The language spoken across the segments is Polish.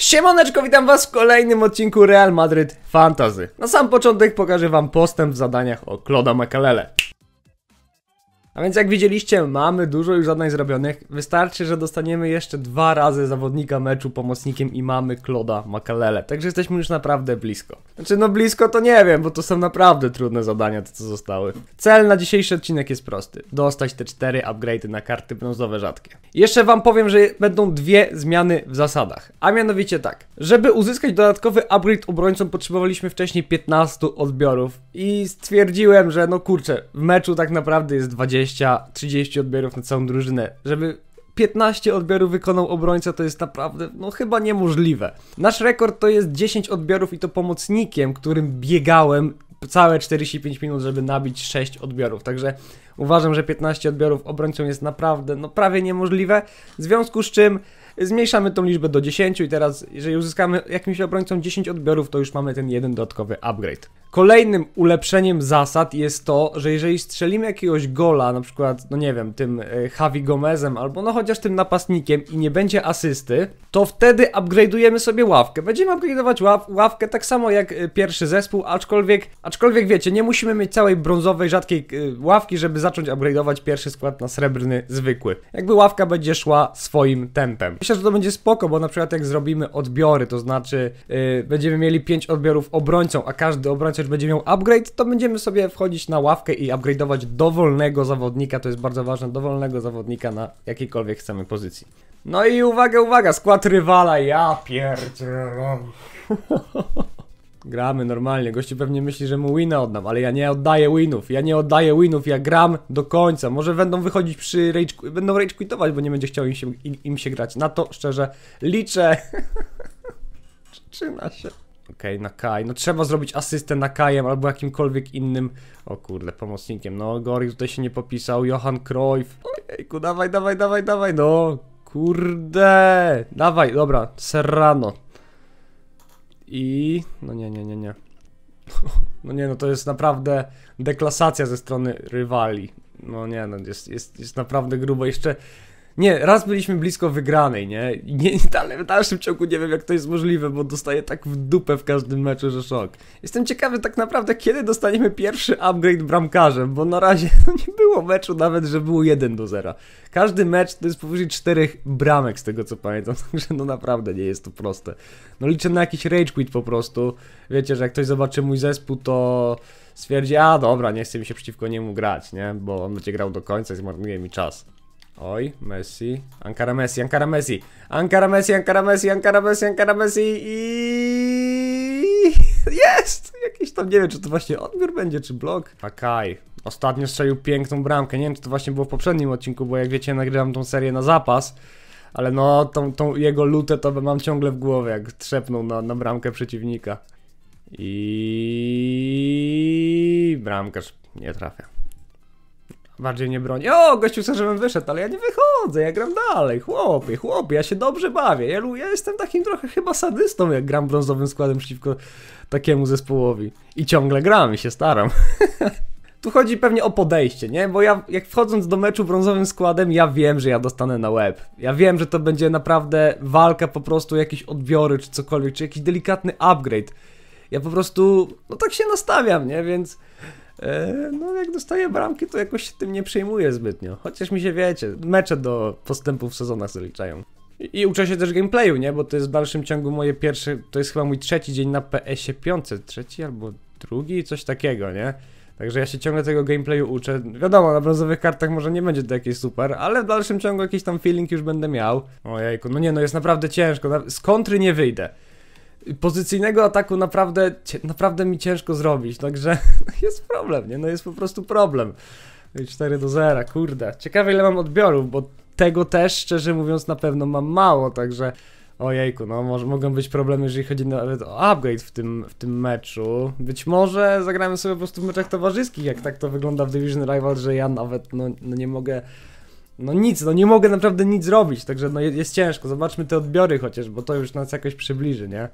Siemaneczko, witam was w kolejnym odcinku Real Madrid Fantasy. Na sam początek pokażę wam postęp w zadaniach o Kloda Makalele. A więc jak widzieliście, mamy dużo już zadań zrobionych. Wystarczy, że dostaniemy jeszcze dwa razy zawodnika meczu pomocnikiem i mamy Kloda Makalele. Także jesteśmy już naprawdę blisko. Znaczy no blisko to nie wiem, bo to są naprawdę trudne zadania te co zostały. Cel na dzisiejszy odcinek jest prosty. Dostać te cztery upgrade'y na karty brązowe rzadkie. Jeszcze wam powiem, że będą dwie zmiany w zasadach, a mianowicie tak. Żeby uzyskać dodatkowy upgrade obrońcom potrzebowaliśmy wcześniej 15 odbiorów i stwierdziłem, że no kurczę, w meczu tak naprawdę jest 20-30 odbiorów na całą drużynę. Żeby 15 odbiorów wykonał obrońca, to jest naprawdę, no chyba niemożliwe. Nasz rekord to jest 10 odbiorów i to pomocnikiem, którym biegałem całe 45 minut, żeby nabić 6 odbiorów. Także uważam, że 15 odbiorów obrońcą jest naprawdę, no prawie niemożliwe. W związku z czym zmniejszamy tą liczbę do 10 i teraz, jeżeli uzyskamy jakimś obrońcą 10 odbiorów, to już mamy ten jeden dodatkowy upgrade. Kolejnym ulepszeniem zasad jest to, że jeżeli strzelimy jakiegoś gola, na przykład, no nie wiem, tym e, Javi Gomezem albo no chociaż tym napastnikiem i nie będzie asysty, to wtedy upgrade'ujemy sobie ławkę. Będziemy upgrade'ować ław ławkę tak samo jak e, pierwszy zespół, aczkolwiek, aczkolwiek wiecie, nie musimy mieć całej brązowej, rzadkiej e, ławki, żeby zacząć upgrade'ować pierwszy skład na srebrny zwykły. Jakby ławka będzie szła swoim tempem. Myślę, że to będzie spoko, bo na przykład jak zrobimy odbiory, to znaczy yy, będziemy mieli 5 odbiorów obrońcą, a każdy obrońca Pacerz będzie miał upgrade, to będziemy sobie wchodzić na ławkę i upgrade'ować dowolnego zawodnika, to jest bardzo ważne, dowolnego zawodnika na jakiejkolwiek chcemy pozycji. No i uwaga, uwaga, skład rywala, ja pierdzielę. Gramy normalnie, gości pewnie myśli, że mu wina oddam, ale ja nie oddaję winów, ja nie oddaję winów, ja gram do końca. Może będą wychodzić przy rage, będą rage quitować, bo nie będzie chciał im się, im, im się grać. Na to szczerze liczę. Czyna się. Okej, okay, na Kai. No trzeba zrobić asystę na Kajem albo jakimkolwiek innym. O kurde, pomocnikiem. No, Gorik tutaj się nie popisał. Johan Cruyff. Ojejku, dawaj, dawaj, dawaj, dawaj, no. Kurde. Dawaj, dobra. Serrano. I... No nie, nie, nie, nie. No nie, no to jest naprawdę deklasacja ze strony rywali. No nie, no jest, jest, jest naprawdę grubo. Jeszcze nie, raz byliśmy blisko wygranej, nie? nie dalej, w dalszym ciągu nie wiem, jak to jest możliwe, bo dostaję tak w dupę w każdym meczu, że szok. Jestem ciekawy tak naprawdę, kiedy dostaniemy pierwszy upgrade bramkarzem, bo na razie nie było meczu nawet, że było 1 do 0. Każdy mecz to jest powyżej 4 bramek, z tego co pamiętam, także no naprawdę nie jest to proste. No liczę na jakiś rage quit po prostu. Wiecie, że jak ktoś zobaczy mój zespół, to stwierdzi, a dobra, nie chce mi się przeciwko niemu grać, nie? Bo on będzie grał do końca i zmarnuje mi czas. Oj, Messi. Ankara Messi, Ankara Messi. Ankara Messi, Ankara Messi, Ankara Messi, Ankara Messi i... Jest! Jakiś tam, nie wiem, czy to właśnie odbiór będzie, czy blok. Akaj. Ostatnio strzelił piękną bramkę. Nie wiem, czy to właśnie było w poprzednim odcinku, bo jak wiecie, nagrywam tą serię na zapas. Ale no, tą, tą jego lutę to mam ciągle w głowie, jak trzepnął na, na bramkę przeciwnika. I bramkarz nie trafia. Bardziej nie broni. O, gościu chce, żebym wyszedł, ale ja nie wychodzę, ja gram dalej. Chłopie, chłopie, ja się dobrze bawię. Ja, ja jestem takim trochę chyba sadystą, jak gram brązowym składem przeciwko takiemu zespołowi. I ciągle gram i się staram. tu chodzi pewnie o podejście, nie? Bo ja, jak wchodząc do meczu brązowym składem, ja wiem, że ja dostanę na łeb. Ja wiem, że to będzie naprawdę walka po prostu, jakieś odbiory czy cokolwiek, czy jakiś delikatny upgrade. Ja po prostu, no tak się nastawiam, nie? Więc... E, no jak dostaję bramki, to jakoś się tym nie przejmuję zbytnio. Chociaż mi się wiecie, mecze do postępów w sezonach zaliczają. I uczę się też gameplayu, nie? Bo to jest w dalszym ciągu moje pierwsze, to jest chyba mój trzeci dzień na PS-ie 5, trzeci albo drugi, coś takiego, nie? Także ja się ciągle tego gameplayu uczę. Wiadomo, na brązowych kartach może nie będzie to jakieś super, ale w dalszym ciągu jakiś tam feeling już będę miał. Ojejku, no nie, no jest naprawdę ciężko, z kontry nie wyjdę pozycyjnego ataku naprawdę, naprawdę mi ciężko zrobić, także jest problem, nie? No jest po prostu problem. 4 do 0, kurde. Ciekawe ile mam odbiorów, bo tego też szczerze mówiąc na pewno mam mało, także ojejku, no może mogą być problemy, jeżeli chodzi nawet o upgrade w tym, w tym meczu. Być może zagramy sobie po prostu w meczach towarzyskich, jak tak to wygląda w Division Rival, że ja nawet no, no nie mogę no nic, no nie mogę naprawdę nic zrobić, także no jest ciężko. Zobaczmy te odbiory chociaż, bo to już nas jakoś przybliży, nie?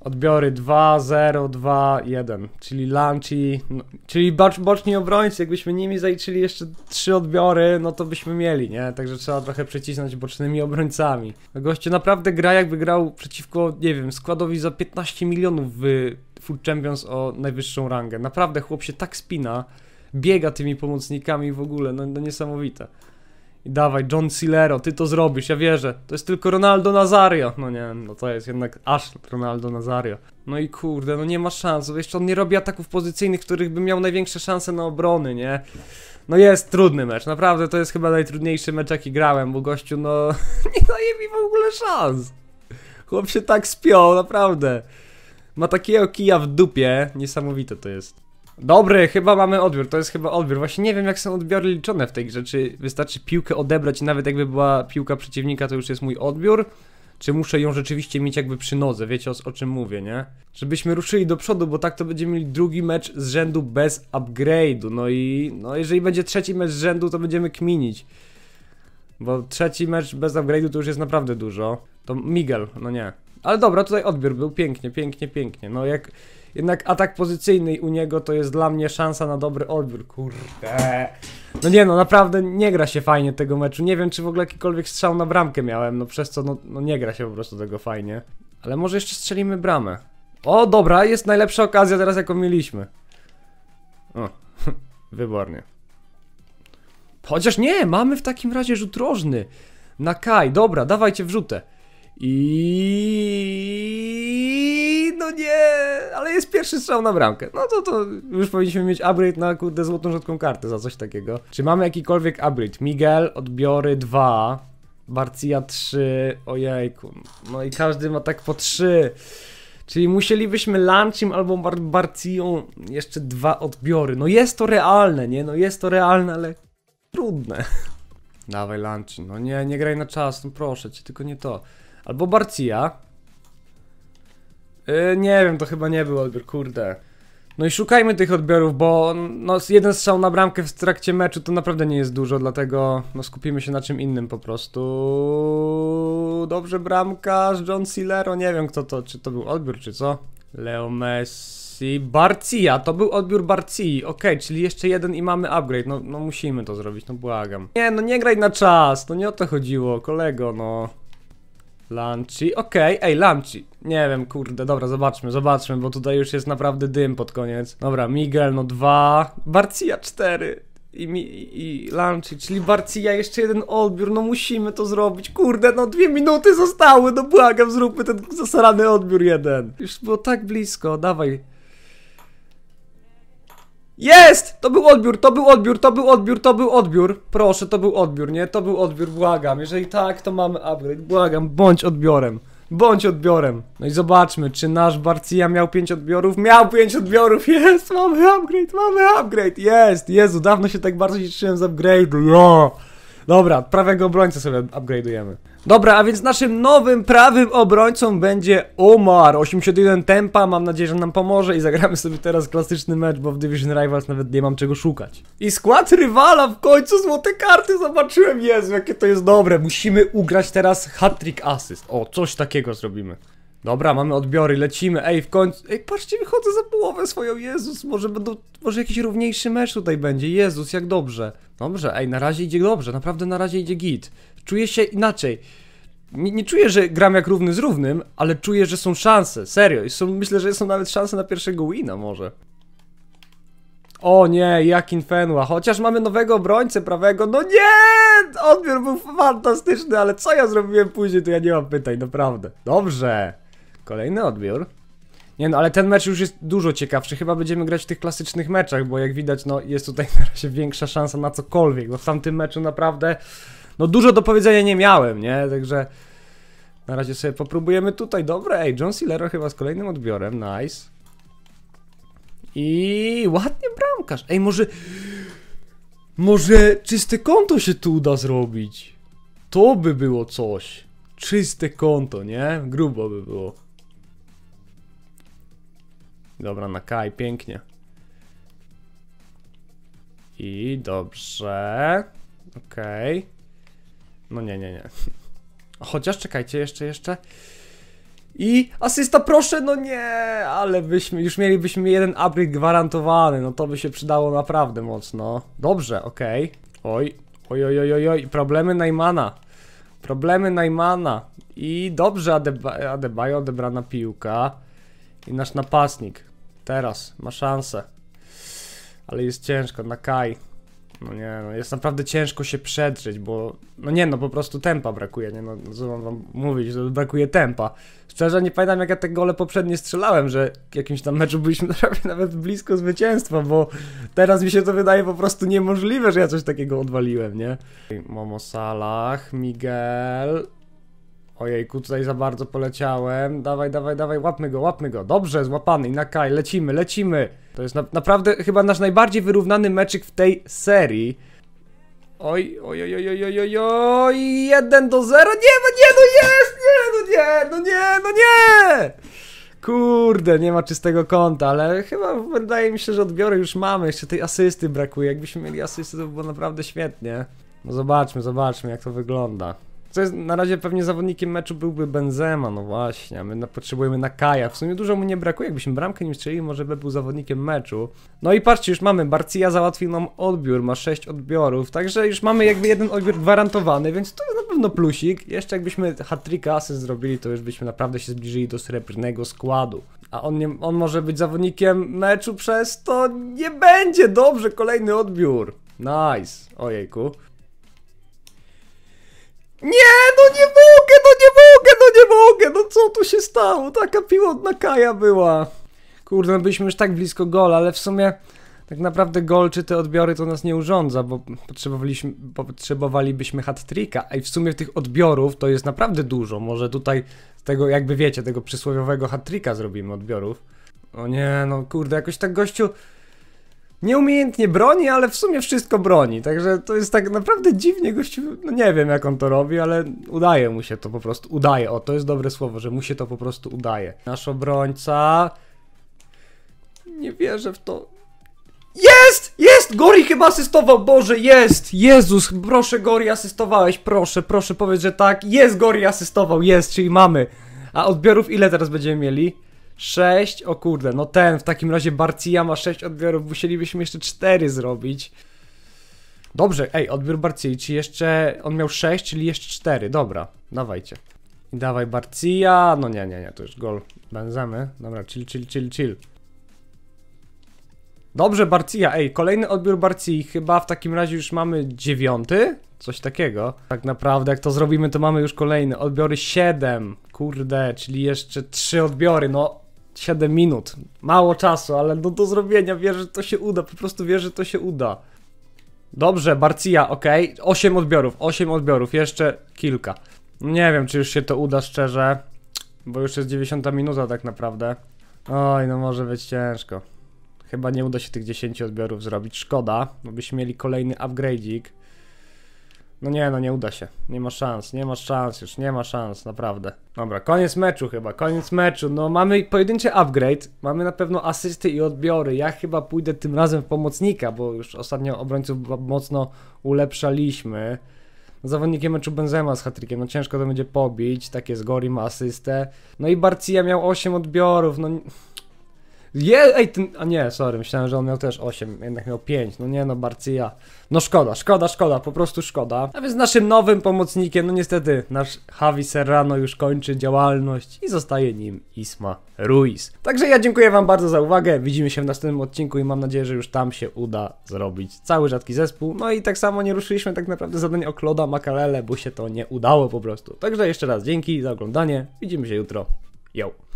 Odbiory 2, 0, 2, 1, czyli lanci, no, czyli bacz, boczni obrońcy, jakbyśmy nimi zaliczyli jeszcze trzy odbiory, no to byśmy mieli, nie? Także trzeba trochę przecisnąć bocznymi obrońcami. Goście naprawdę gra jakby grał przeciwko, nie wiem, składowi za 15 milionów w Food Champions o najwyższą rangę. Naprawdę chłop się tak spina, biega tymi pomocnikami w ogóle, no, no niesamowite i dawaj, John Silero, ty to zrobisz, ja wierzę. To jest tylko Ronaldo Nazario. No nie, no to jest jednak aż Ronaldo Nazario. No i kurde, no nie ma szans. Jeszcze on nie robi ataków pozycyjnych, których by miał największe szanse na obrony, nie? No jest trudny mecz, naprawdę to jest chyba najtrudniejszy mecz jaki grałem, bo gościu no nie daje mi w ogóle szans. Chłop się tak spiął, naprawdę. Ma takiego kija w dupie, niesamowite to jest. Dobry, chyba mamy odbiór, to jest chyba odbiór. Właśnie nie wiem jak są odbiory liczone w tej grze, czy wystarczy piłkę odebrać i nawet jakby była piłka przeciwnika to już jest mój odbiór? Czy muszę ją rzeczywiście mieć jakby przy nodze, wiecie o, o czym mówię, nie? Żebyśmy ruszyli do przodu, bo tak to będziemy mieli drugi mecz z rzędu bez upgrade'u, no i no jeżeli będzie trzeci mecz z rzędu to będziemy kminić. Bo trzeci mecz bez upgrade'u to już jest naprawdę dużo. To Miguel, no nie. Ale dobra, tutaj odbiór był pięknie, pięknie, pięknie. No jak jednak atak pozycyjny u niego to jest dla mnie szansa na dobry odbiór. Kurde. No nie no, naprawdę nie gra się fajnie tego meczu. Nie wiem, czy w ogóle jakikolwiek strzał na bramkę miałem, no przez co no, no nie gra się po prostu tego fajnie. Ale może jeszcze strzelimy bramę. O, dobra, jest najlepsza okazja teraz, jaką mieliśmy. O, wybornie. Chociaż nie, mamy w takim razie rzut rożny. Na kaj, dobra, dawajcie wrzutę. I no nie, ale jest pierwszy strzał na bramkę. No to to już powinniśmy mieć upgrade na kurde złotą rzadką kartę za coś takiego. Czy mamy jakikolwiek upgrade? Miguel, odbiory 2, Barcia 3, ojejku. No i każdy ma tak po 3. Czyli musielibyśmy Lanchim albo Bar Barcią jeszcze dwa odbiory. No jest to realne, nie? No jest to realne, ale trudne. Dawaj Lanchim, no nie, nie graj na czas, no proszę cię, tylko nie to. Albo Barcia. Yy, nie wiem, to chyba nie był odbiór, kurde. No i szukajmy tych odbiorów, bo no, jeden strzał na bramkę w trakcie meczu to naprawdę nie jest dużo, dlatego no, skupimy się na czym innym po prostu. Dobrze z John Silero, nie wiem kto to, czy to był odbiór, czy co? Leo Messi, Barcia, to był odbiór Barci, ok, czyli jeszcze jeden i mamy upgrade, no, no musimy to zrobić, no błagam. Nie, no nie graj na czas, to nie o to chodziło, kolego, no. Lanci, okej, okay. ej, Lanci. Nie wiem, kurde, dobra, zobaczmy, zobaczmy, bo tutaj już jest naprawdę dym pod koniec. Dobra, Miguel, no dwa, Barcia cztery i, mi, i, i Lanci, czyli Barcia, jeszcze jeden odbiór, no musimy to zrobić, kurde, no dwie minuty zostały, no błagam, zróbmy ten zasarany odbiór jeden. Już było tak blisko, dawaj, jest! To był odbiór, to był odbiór, to był odbiór, to był odbiór. Proszę, to był odbiór, nie? To był odbiór, błagam. Jeżeli tak, to mamy upgrade. Błagam, bądź odbiorem. Bądź odbiorem. No i zobaczmy, czy nasz Barcia miał 5 odbiorów? Miał 5 odbiorów, jest! Mamy upgrade, mamy upgrade, jest! Jezu, dawno się tak bardzo cieszyłem z upgrade. Yeah. No! Dobra, prawego obrońcę sobie upgrade'ujemy. Dobra, a więc naszym nowym prawym obrońcą będzie Omar. 81 tempa, mam nadzieję, że nam pomoże i zagramy sobie teraz klasyczny mecz, bo w Division Rivals nawet nie mam czego szukać. I skład rywala w końcu złote karty zobaczyłem, Jezu, jakie to jest dobre. Musimy ugrać teraz hat-trick assist. O, coś takiego zrobimy. Dobra, mamy odbiory, lecimy. Ej, w końcu. Ej, patrzcie, wychodzę za połowę swoją. Jezus, może będą. Może jakiś równiejszy mecz tutaj będzie. Jezus, jak dobrze. Dobrze, ej, na razie idzie dobrze. Naprawdę na razie idzie git. Czuję się inaczej. Nie, nie czuję, że gram jak równy z równym, ale czuję, że są szanse. Serio. I są, myślę, że są nawet szanse na pierwszego wina może. O nie, jak Fenła, chociaż mamy nowego obrońcę prawego, no nie! Odbiór był fantastyczny, ale co ja zrobiłem później, to ja nie mam pytań, naprawdę. Dobrze. Kolejny odbiór. Nie no, ale ten mecz już jest dużo ciekawszy. Chyba będziemy grać w tych klasycznych meczach, bo jak widać, no jest tutaj na razie większa szansa na cokolwiek, bo no, w tamtym meczu naprawdę no dużo do powiedzenia nie miałem, nie? Także na razie sobie popróbujemy tutaj. Dobre, ej, John Sealer chyba z kolejnym odbiorem, nice. I ładnie bramkarz. Ej, może... Może czyste konto się tu uda zrobić. To by było coś. Czyste konto, nie? Grubo by było. Dobra, na Kai pięknie. I dobrze. Okej. Okay. No nie, nie, nie. Chociaż czekajcie, jeszcze, jeszcze. I asysta, proszę, no nie, ale byśmy, już mielibyśmy jeden upgrade gwarantowany, no to by się przydało naprawdę mocno. Dobrze, okej. Okay. Oj, oj, oj, oj, oj, problemy Najmana. Problemy Najmana. I dobrze, Adeba Adebayo odebrana piłka. I nasz napastnik. Teraz ma szansę. Ale jest ciężko na Kai. No nie, no jest naprawdę ciężko się przedrzeć, bo no nie, no po prostu tempa brakuje, nie no, co mam wam mówić, że brakuje tempa. Szczerze nie pamiętam jak ja te gole poprzednie strzelałem, że w jakimś tam meczu byliśmy nawet blisko zwycięstwa, bo teraz mi się to wydaje po prostu niemożliwe, że ja coś takiego odwaliłem, nie? Momo Salah, Miguel, Ojejku, tutaj za bardzo poleciałem. Dawaj, dawaj, dawaj, łapmy go, łapmy go. Dobrze, złapany i na kaj, lecimy, lecimy. To jest na naprawdę chyba nasz najbardziej wyrównany meczyk w tej serii. Oj, oj, oj, oj, oj, oj, oj, 1 do 0. Nie, no nie, no jest, nie, no nie, no nie, no nie. Kurde, nie ma czystego konta, ale chyba wydaje mi się, że odbiory już mamy. Jeszcze tej asysty brakuje. Jakbyśmy mieli asystę, to by było naprawdę świetnie. No zobaczmy, zobaczmy jak to wygląda co jest, na razie pewnie zawodnikiem meczu byłby Benzema, no właśnie, a my potrzebujemy na Kaja. W sumie dużo mu nie brakuje, jakbyśmy bramkę nie strzelili, może by był zawodnikiem meczu. No i patrzcie, już mamy, Barcia załatwił nam odbiór, ma 6 odbiorów, także już mamy jakby jeden odbiór gwarantowany, więc to na pewno plusik. Jeszcze jakbyśmy hat zrobili, to już byśmy naprawdę się zbliżyli do srebrnego składu. A on, nie, on może być zawodnikiem meczu przez to nie będzie dobrze, kolejny odbiór. Nice, ojejku. Nie, no nie mogę, no nie mogę, no nie mogę, no co tu się stało? Taka piłotna kaja była. Kurde, no byliśmy już tak blisko gola, ale w sumie tak naprawdę gol czy te odbiory to nas nie urządza, bo potrzebowaliśmy, potrzebowalibyśmy hat-tricka, a i w sumie tych odbiorów to jest naprawdę dużo. Może tutaj tego, jakby wiecie, tego przysłowiowego hat-tricka zrobimy odbiorów. O nie, no kurde, jakoś tak gościu Nieumiejętnie broni, ale w sumie wszystko broni. Także to jest tak naprawdę dziwnie gościu. No nie wiem jak on to robi, ale udaje mu się to po prostu. Udaje, o to jest dobre słowo, że mu się to po prostu udaje. Nasz obrońca. Nie wierzę w to. Jest! Jest! Gori chyba asystował! Boże, jest! Jezus, proszę Gori asystowałeś, proszę, proszę powiedz, że tak. Jest, Gori asystował, jest, czyli mamy. A odbiorów ile teraz będziemy mieli? 6, o kurde, no ten, w takim razie Barcia ma 6 odbiorów, musielibyśmy jeszcze 4 zrobić. Dobrze, ej, odbiór Barcia czy jeszcze, on miał 6, czyli jeszcze 4, dobra, dawajcie. I dawaj Barcia, no nie, nie, nie, to już gol, benzemy, dobra, chill, chill, chill, chill. Dobrze, Barcia, ej, kolejny odbiór Barcia chyba w takim razie już mamy dziewiąty, coś takiego. Tak naprawdę, jak to zrobimy, to mamy już kolejny, odbiory 7, kurde, czyli jeszcze 3 odbiory, no 7 minut. Mało czasu, ale no do zrobienia. Wierzę, że to się uda. Po prostu wierzę, że to się uda. Dobrze, Barcia, ok. 8 odbiorów, 8 odbiorów, jeszcze kilka. Nie wiem, czy już się to uda szczerze, bo już jest 90 minuta tak naprawdę. Oj, no może być ciężko. Chyba nie uda się tych 10 odbiorów zrobić, szkoda, bo byśmy mieli kolejny upgrade'ik. No nie, no nie uda się. Nie ma szans, nie ma szans już, nie ma szans, naprawdę. Dobra, koniec meczu chyba, koniec meczu. No mamy pojedyncze upgrade, mamy na pewno asysty i odbiory. Ja chyba pójdę tym razem w pomocnika, bo już ostatnio obrońców mocno ulepszaliśmy. Zawodnikiem meczu Benzema z hatrykiem, no ciężko to będzie pobić, takie z Gori ma asystę. No i Barcia miał 8 odbiorów, no... Je, ej, ten, a nie, sorry, myślałem, że on miał też 8, jednak miał 5, no nie no, Barcia. No szkoda, szkoda, szkoda, po prostu szkoda. A więc naszym nowym pomocnikiem, no niestety, nasz Javi Serrano już kończy działalność i zostaje nim Isma Ruiz. Także ja dziękuję wam bardzo za uwagę, widzimy się w następnym odcinku i mam nadzieję, że już tam się uda zrobić cały rzadki zespół. No i tak samo nie ruszyliśmy tak naprawdę zadań o Kloda Makalele, bo się to nie udało po prostu. Także jeszcze raz dzięki za oglądanie, widzimy się jutro. Yo!